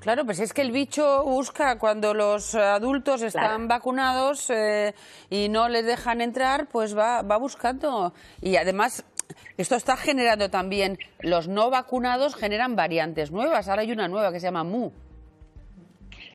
Claro, pues es que el bicho busca cuando los adultos están vacunados eh, y no les dejan entrar, pues va buscando. Y además esto está generando también, los no vacunados generan variantes nuevas. Ahora hay una nueva que se llama MU.